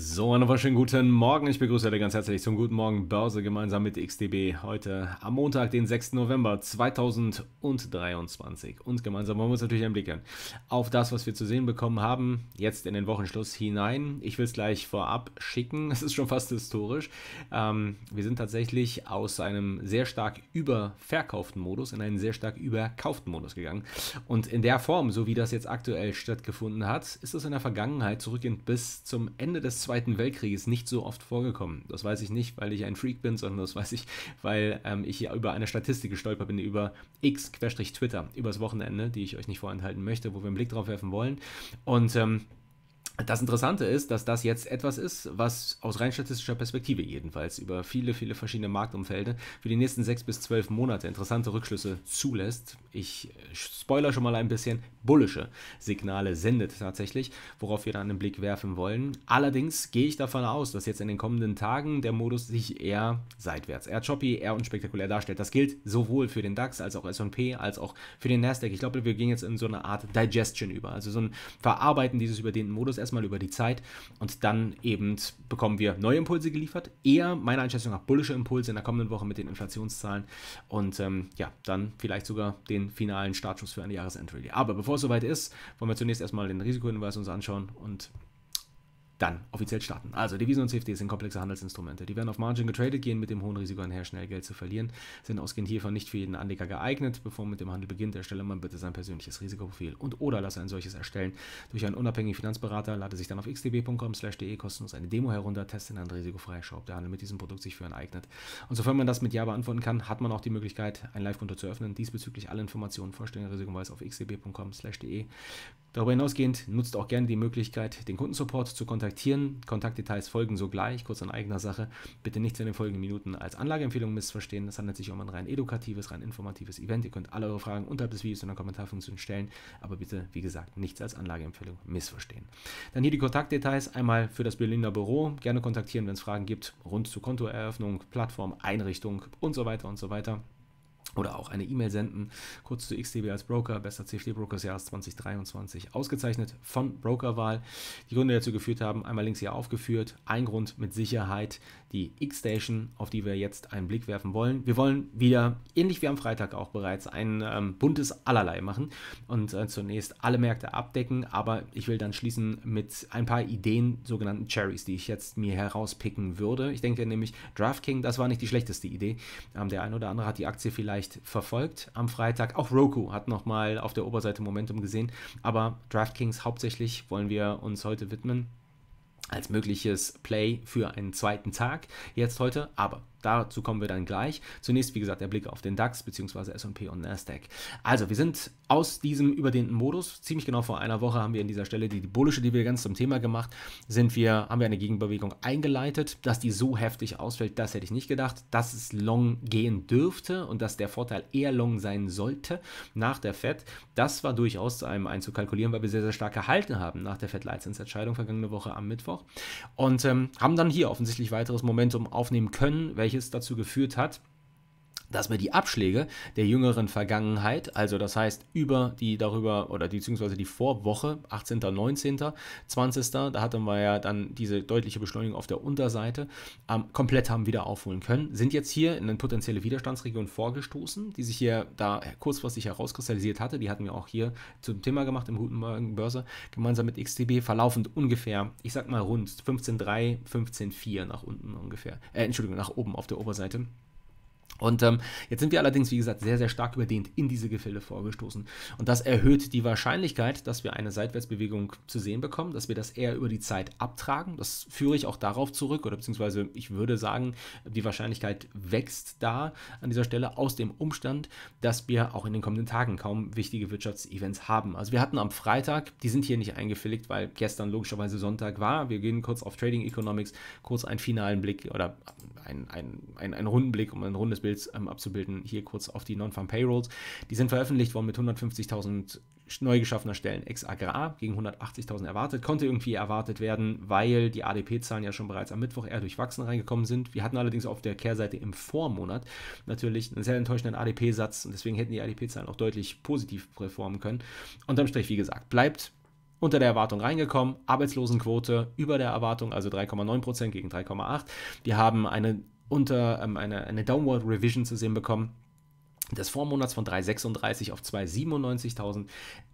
So, einen wunderschönen guten Morgen. Ich begrüße alle ganz herzlich zum Guten Morgen Börse gemeinsam mit XDB heute am Montag, den 6. November 2023. Und gemeinsam wollen wir uns natürlich einen Blick an auf das, was wir zu sehen bekommen haben, jetzt in den Wochenschluss hinein. Ich will es gleich vorab schicken. Es ist schon fast historisch. Ähm, wir sind tatsächlich aus einem sehr stark überverkauften Modus in einen sehr stark überkauften Modus gegangen. Und in der Form, so wie das jetzt aktuell stattgefunden hat, ist es in der Vergangenheit zurückgehend bis zum Ende des Zweiten Weltkrieges nicht so oft vorgekommen. Das weiß ich nicht, weil ich ein Freak bin, sondern das weiß ich, weil ähm, ich hier über eine Statistik gestolpert bin, über x-twitter, übers Wochenende, die ich euch nicht vorenthalten möchte, wo wir einen Blick drauf werfen wollen. Und ähm, das Interessante ist, dass das jetzt etwas ist, was aus rein statistischer Perspektive jedenfalls über viele, viele verschiedene Marktumfelde für die nächsten sechs bis zwölf Monate interessante Rückschlüsse zulässt. Ich äh, spoiler schon mal ein bisschen, bullische Signale sendet tatsächlich, worauf wir dann einen Blick werfen wollen. Allerdings gehe ich davon aus, dass jetzt in den kommenden Tagen der Modus sich eher seitwärts, eher choppy, eher unspektakulär darstellt. Das gilt sowohl für den DAX als auch S&P als auch für den Nasdaq. Ich glaube, wir gehen jetzt in so eine Art Digestion über, also so ein Verarbeiten dieses überdehnten Modus erstmal über die Zeit und dann eben bekommen wir neue Impulse geliefert. Eher meiner Einschätzung nach bullische Impulse in der kommenden Woche mit den Inflationszahlen und ähm, ja, dann vielleicht sogar den finalen Startschuss für eine Jahresendrally. Aber bevor es soweit ist, wollen wir zunächst erstmal den Risikohinweis uns anschauen und dann offiziell starten. Also Devisen und CFDs sind komplexe Handelsinstrumente. Die werden auf Margin getradet, gehen mit dem hohen Risiko einher, schnell Geld zu verlieren, sind ausgehend hiervon nicht für jeden Anleger geeignet. Bevor man mit dem Handel beginnt, erstelle man bitte sein persönliches Risikoprofil und oder lasse ein solches erstellen durch einen unabhängigen Finanzberater. Lade sich dann auf xdb.com/de kostenlos eine Demo herunter, teste dann risikofrei, schau, ob der Handel mit diesem Produkt sich für einen eignet. Und sofern man das mit Ja beantworten kann, hat man auch die Möglichkeit, ein Live-Konto zu öffnen. Diesbezüglich alle Informationen vollständiger Risikoweis auf xdb.com/de. Darüber hinausgehend nutzt auch gerne die Möglichkeit, den Kundensupport zu kontaktieren kontaktieren. Kontaktdetails folgen sogleich, kurz in eigener Sache. Bitte nichts in den folgenden Minuten als Anlageempfehlung missverstehen. Das handelt sich um ein rein edukatives, rein informatives Event. Ihr könnt alle eure Fragen unterhalb des Videos in der Kommentarfunktion stellen, aber bitte, wie gesagt, nichts als Anlageempfehlung missverstehen. Dann hier die Kontaktdetails einmal für das Berliner Büro. Gerne kontaktieren, wenn es Fragen gibt rund zu Kontoeröffnung, Plattform, Einrichtung und so weiter und so weiter oder auch eine E-Mail senden, kurz zu XDB als Broker, bester CFD-Broker des Jahres 2023, ausgezeichnet von Brokerwahl. Die Gründe, die dazu geführt haben, einmal links hier aufgeführt. Ein Grund mit Sicherheit die X-Station, auf die wir jetzt einen Blick werfen wollen. Wir wollen wieder, ähnlich wie am Freitag auch bereits, ein ähm, buntes Allerlei machen und äh, zunächst alle Märkte abdecken, aber ich will dann schließen mit ein paar Ideen, sogenannten Cherries, die ich jetzt mir herauspicken würde. Ich denke nämlich, DraftKing, das war nicht die schlechteste Idee. Ähm, der ein oder andere hat die Aktie vielleicht vielleicht verfolgt am Freitag. Auch Roku hat nochmal auf der Oberseite Momentum gesehen. Aber DraftKings hauptsächlich wollen wir uns heute widmen als mögliches Play für einen zweiten Tag jetzt heute. Aber Dazu kommen wir dann gleich. Zunächst, wie gesagt, der Blick auf den DAX bzw. SP und NASDAQ. Also, wir sind aus diesem überdehnten Modus. Ziemlich genau vor einer Woche haben wir an dieser Stelle die, die bullische, die wir ganz zum Thema gemacht sind wir, haben wir eine Gegenbewegung eingeleitet. Dass die so heftig ausfällt, das hätte ich nicht gedacht. Dass es long gehen dürfte und dass der Vorteil eher long sein sollte nach der FED, das war durchaus zu einem einzukalkulieren, weil wir sehr, sehr stark gehalten haben nach der FED-Leitzinsentscheidung vergangene Woche am Mittwoch. Und ähm, haben dann hier offensichtlich weiteres Momentum aufnehmen können, welches welches dazu geführt hat, dass wir die Abschläge der jüngeren Vergangenheit, also das heißt über die darüber oder beziehungsweise die Vorwoche, 18., 19., 20., da hatten wir ja dann diese deutliche Beschleunigung auf der Unterseite, ähm, komplett haben wieder aufholen können, sind jetzt hier in eine potenzielle Widerstandsregion vorgestoßen, die sich hier da kurzfristig herauskristallisiert hatte. Die hatten wir auch hier zum Thema gemacht im Guten Börse, gemeinsam mit XTB, verlaufend ungefähr, ich sag mal rund 15,3, 15,4 nach unten ungefähr, äh, Entschuldigung, nach oben auf der Oberseite. Und ähm, jetzt sind wir allerdings, wie gesagt, sehr, sehr stark überdehnt in diese Gefilde vorgestoßen. Und das erhöht die Wahrscheinlichkeit, dass wir eine Seitwärtsbewegung zu sehen bekommen, dass wir das eher über die Zeit abtragen. Das führe ich auch darauf zurück, oder beziehungsweise ich würde sagen, die Wahrscheinlichkeit wächst da an dieser Stelle aus dem Umstand, dass wir auch in den kommenden Tagen kaum wichtige Wirtschaftsevents haben. Also wir hatten am Freitag, die sind hier nicht eingefilligt, weil gestern logischerweise Sonntag war. Wir gehen kurz auf Trading Economics, kurz einen finalen Blick oder einen, einen, einen, einen runden Blick, um ein rundes Bild Bills ähm, abzubilden, hier kurz auf die Non-Farm Payrolls. Die sind veröffentlicht worden mit 150.000 neu geschaffener Stellen ex agrar gegen 180.000 erwartet. Konnte irgendwie erwartet werden, weil die ADP-Zahlen ja schon bereits am Mittwoch eher durchwachsen reingekommen sind. Wir hatten allerdings auf der Kehrseite im Vormonat natürlich einen sehr enttäuschenden ADP-Satz und deswegen hätten die ADP-Zahlen auch deutlich positiv performen können. Unterm Strich, wie gesagt, bleibt unter der Erwartung reingekommen, Arbeitslosenquote über der Erwartung, also 3,9% gegen 3,8%. Die haben eine unter ähm, eine, eine Downward Revision zu sehen bekommen des Vormonats von 336 auf 297.000,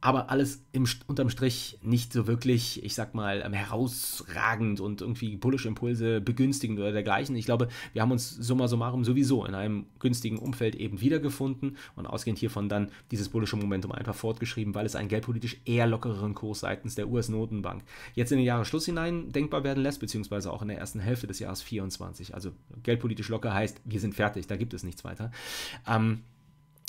aber alles im, unterm Strich nicht so wirklich, ich sag mal, ähm, herausragend und irgendwie bullische Impulse begünstigend oder dergleichen. Ich glaube, wir haben uns summa summarum sowieso in einem günstigen Umfeld eben wiedergefunden und ausgehend hiervon dann dieses bullische Momentum einfach fortgeschrieben, weil es einen geldpolitisch eher lockeren Kurs seitens der US-Notenbank jetzt in den Jahresschluss hinein denkbar werden lässt, beziehungsweise auch in der ersten Hälfte des Jahres 24. Also geldpolitisch locker heißt, wir sind fertig, da gibt es nichts weiter. Ähm,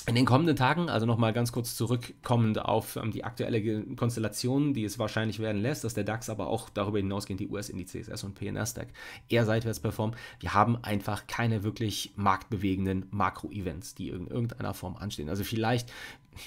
in den kommenden Tagen, also nochmal ganz kurz zurückkommend auf ähm, die aktuelle Konstellation, die es wahrscheinlich werden lässt, dass der DAX, aber auch darüber hinausgehend die US-Indizes, S&P, Nasdaq, eher seitwärts performen. Wir haben einfach keine wirklich marktbewegenden Makro-Events, die in irgendeiner Form anstehen. Also vielleicht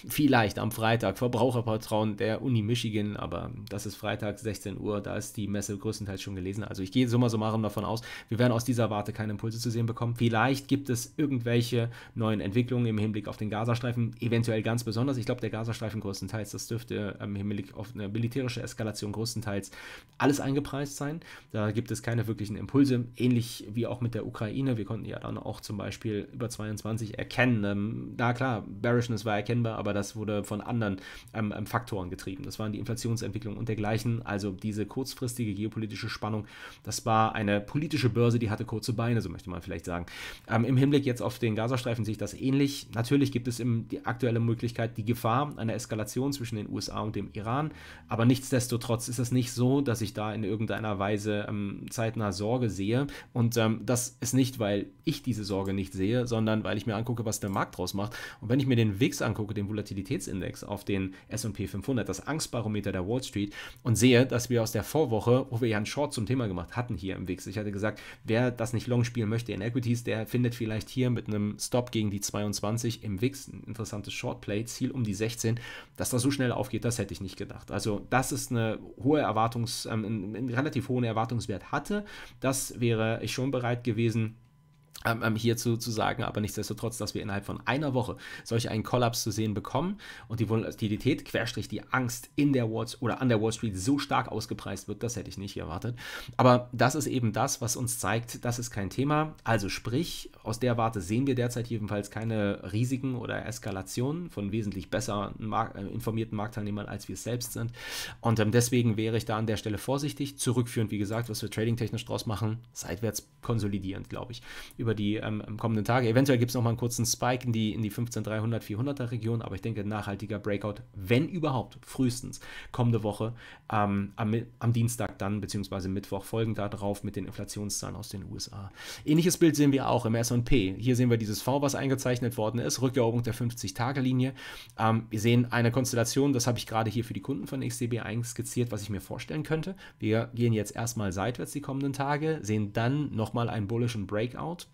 vielleicht am Freitag Verbrauchervertrauen der Uni Michigan, aber das ist Freitag 16 Uhr, da ist die Messe größtenteils schon gelesen. Also ich gehe summa summarum davon aus, wir werden aus dieser Warte keine Impulse zu sehen bekommen. Vielleicht gibt es irgendwelche neuen Entwicklungen im Hinblick auf den den Gazastreifen eventuell ganz besonders. Ich glaube, der Gazastreifen größtenteils, das dürfte ähm, hinblick auf eine militärische Eskalation größtenteils alles eingepreist sein. Da gibt es keine wirklichen Impulse, ähnlich wie auch mit der Ukraine. Wir konnten ja dann auch zum Beispiel über 22 erkennen. Ähm, na klar, Bearishness war erkennbar, aber das wurde von anderen ähm, ähm Faktoren getrieben. Das waren die Inflationsentwicklung und dergleichen. Also diese kurzfristige geopolitische Spannung, das war eine politische Börse, die hatte kurze Beine, so möchte man vielleicht sagen. Ähm, Im Hinblick jetzt auf den Gazastreifen sehe ich das ähnlich. Natürlich gibt es im, die aktuelle Möglichkeit, die Gefahr einer Eskalation zwischen den USA und dem Iran. Aber nichtsdestotrotz ist es nicht so, dass ich da in irgendeiner Weise ähm, zeitnah Sorge sehe. Und ähm, das ist nicht, weil ich diese Sorge nicht sehe, sondern weil ich mir angucke, was der Markt draus macht. Und wenn ich mir den WIX angucke, den Volatilitätsindex auf den S&P 500, das Angstbarometer der Wall Street, und sehe, dass wir aus der Vorwoche, wo wir ja einen Short zum Thema gemacht hatten hier im WIX, ich hatte gesagt, wer das nicht long spielen möchte in Equities, der findet vielleicht hier mit einem Stop gegen die 22 im WIX Wicks, ein interessantes Shortplay, Ziel um die 16, dass das so schnell aufgeht, das hätte ich nicht gedacht. Also dass es eine hohe Erwartungs, ähm, einen, einen relativ hohen Erwartungswert hatte. Das wäre ich schon bereit gewesen ähm, ähm, hier zu, zu sagen, aber nichtsdestotrotz, dass wir innerhalb von einer Woche solch einen Kollaps zu sehen bekommen und die Volatilität, Querstrich, die Angst in der Wall oder an der Wall Street so stark ausgepreist wird, das hätte ich nicht erwartet. Aber das ist eben das, was uns zeigt, das ist kein Thema. Also sprich, aus der Warte sehen wir derzeit jedenfalls keine Risiken oder Eskalationen von wesentlich besser Mark äh, informierten Marktteilnehmern, als wir es selbst sind. Und ähm, deswegen wäre ich da an der Stelle vorsichtig. Zurückführend, wie gesagt, was wir trading technisch draus machen, seitwärts konsolidierend, glaube ich. Über die ähm, kommenden Tage. Eventuell gibt es nochmal einen kurzen Spike in die, in die 15300, 400er Region, aber ich denke, nachhaltiger Breakout, wenn überhaupt, frühestens kommende Woche ähm, am, am, Dienstag dann, beziehungsweise Mittwoch folgend darauf mit den Inflationszahlen aus den USA. Ähnliches Bild sehen wir auch im SP. Hier sehen wir dieses V, was eingezeichnet worden ist, Rückeroberung der 50-Tage-Linie. Ähm, wir sehen eine Konstellation, das habe ich gerade hier für die Kunden von XDB eingeskizziert, was ich mir vorstellen könnte. Wir gehen jetzt erstmal seitwärts die kommenden Tage, sehen dann nochmal einen bullischen Breakout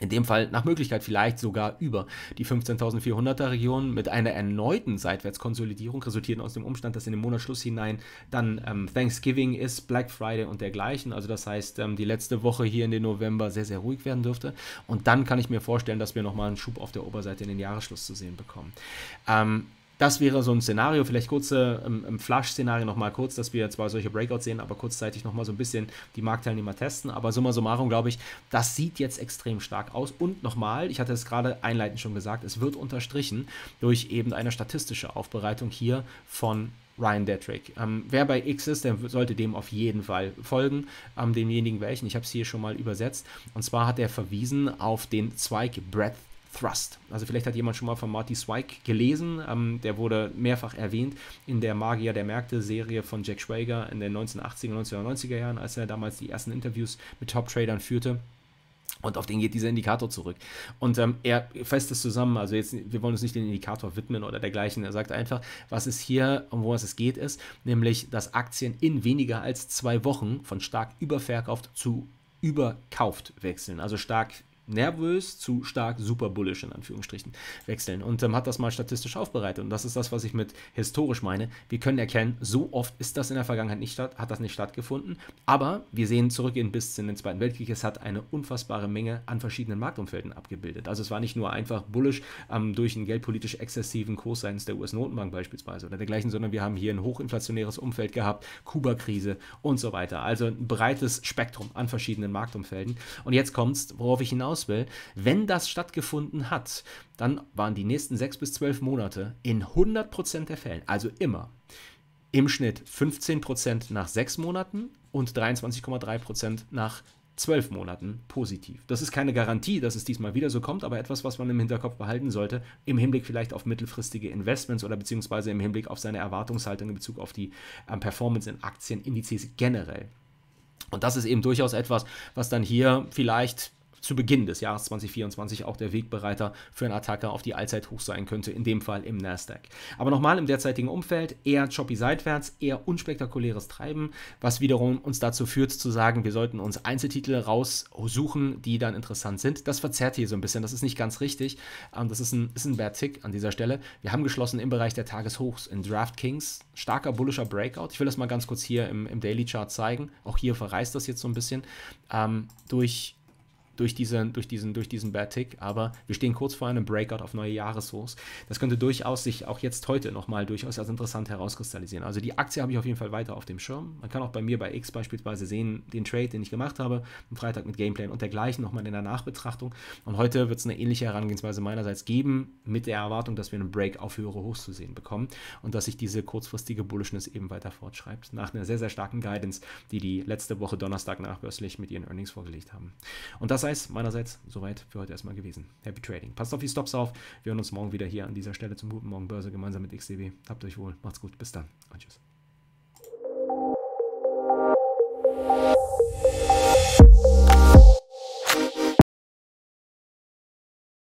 in dem Fall nach Möglichkeit vielleicht sogar über die 15.400er Region mit einer erneuten Seitwärtskonsolidierung resultieren aus dem Umstand, dass in den Monatsschluss hinein dann ähm, Thanksgiving ist, Black Friday und dergleichen. Also das heißt, ähm, die letzte Woche hier in den November sehr, sehr ruhig werden dürfte. Und dann kann ich mir vorstellen, dass wir nochmal einen Schub auf der Oberseite in den Jahresschluss zu sehen bekommen. Ähm, das wäre so ein Szenario, vielleicht kurze im, ähm, im Flash-Szenario nochmal kurz, dass wir zwar solche Breakouts sehen, aber kurzzeitig nochmal so ein bisschen die Marktteilnehmer testen. Aber summa summarum glaube ich, das sieht jetzt extrem stark aus. Und nochmal, ich hatte es gerade einleitend schon gesagt, es wird unterstrichen durch eben eine statistische Aufbereitung hier von Ryan Detrick. Ähm, wer bei X ist, der sollte dem auf jeden Fall folgen, ähm, demjenigen welchen. Ich habe es hier schon mal übersetzt. Und zwar hat er verwiesen auf den Zweig Breadth Thrust. Also vielleicht hat jemand schon mal von Marty Swike gelesen. Ähm, der wurde mehrfach erwähnt in der Magier der Märkte-Serie von Jack Schwager in den 1980er, und 1990er Jahren, als er damals die ersten Interviews mit Top-Tradern führte. Und auf den geht dieser Indikator zurück. Und ähm, er fasst es zusammen. Also jetzt, wir wollen uns nicht den Indikator widmen oder dergleichen. Er sagt einfach, was es hier, um was es geht, ist, nämlich, dass Aktien in weniger als zwei Wochen von stark überverkauft zu überkauft wechseln. Also stark nervös zu stark super bullish in Anführungsstrichen wechseln und ähm, hat das mal statistisch aufbereitet und das ist das, was ich mit historisch meine. Wir können erkennen, so oft ist das in der Vergangenheit nicht statt, hat das nicht stattgefunden, aber wir sehen zurückgehend bis in den Zweiten Weltkrieg, es hat eine unfassbare Menge an verschiedenen Marktumfelden abgebildet. Also es war nicht nur einfach bullish ähm, durch einen geldpolitisch exzessiven Kurs seitens der US-Notenbank beispielsweise oder dergleichen, sondern wir haben hier ein hochinflationäres Umfeld gehabt, Kuba-Krise und so weiter. Also ein breites Spektrum an verschiedenen Marktumfelden und jetzt kommt's, worauf ich hinaus hinaus will, wenn das stattgefunden hat, dann waren die nächsten sechs bis zwölf Monate in 100 Prozent der Fällen, also immer, im Schnitt 15 Prozent nach sechs Monaten und 23,3 Prozent nach zwölf Monaten positiv. Das ist keine Garantie, dass es diesmal wieder so kommt, aber etwas, was man im Hinterkopf behalten sollte, im Hinblick vielleicht auf mittelfristige Investments oder beziehungsweise im Hinblick auf seine Erwartungshaltung in Bezug auf die ähm, Performance in Aktienindizes generell. Und das ist eben durchaus etwas, was dann hier vielleicht zu Beginn des Jahres 2024 auch der Wegbereiter für einen Attacker auf die Allzeithoch sein könnte, in dem Fall im Nasdaq. Aber nochmal im derzeitigen Umfeld eher choppy seitwärts, eher unspektakuläres Treiben, was wiederum uns dazu führt zu sagen, wir sollten uns Einzeltitel raussuchen, die dann interessant sind. Das verzerrt hier so ein bisschen, das ist nicht ganz richtig. Ähm, das ist ein, ist ein Bad Tick an dieser Stelle. Wir haben geschlossen im Bereich der Tageshochs in DraftKings. Starker bullischer Breakout. Ich will das mal ganz kurz hier im, im Daily Chart zeigen. Auch hier verreißt das jetzt so ein bisschen. Ähm, durch durch diesen, durch diesen, durch diesen Bad Tick. Aber wir stehen kurz vor einem Breakout auf neue Jahreshochs. Das könnte durchaus sich auch jetzt heute nochmal durchaus als interessant herauskristallisieren. Also die Aktie habe ich auf jeden Fall weiter auf dem Schirm. Man kann auch bei mir bei X beispielsweise sehen, den Trade, den ich gemacht habe, am Freitag mit Gameplan und dergleichen nochmal in der Nachbetrachtung. Und heute wird es eine ähnliche Herangehensweise meinerseits geben, mit der Erwartung, dass wir einen Break auf höhere Hochs zu sehen bekommen und dass sich diese kurzfristige Bullishness eben weiter fortschreibt. Nach einer sehr, sehr starken Guidance, die die letzte Woche Donnerstag nachbörslich mit ihren Earnings vorgelegt haben. Und das sei es meinerseits soweit für heute erstmal gewesen. Happy Trading. Passt auf die Stops auf. Wir hören uns morgen wieder hier an dieser Stelle zum Guten Morgen Börse gemeinsam mit XDB. Habt euch wohl, macht's gut, bis dann und tschüss.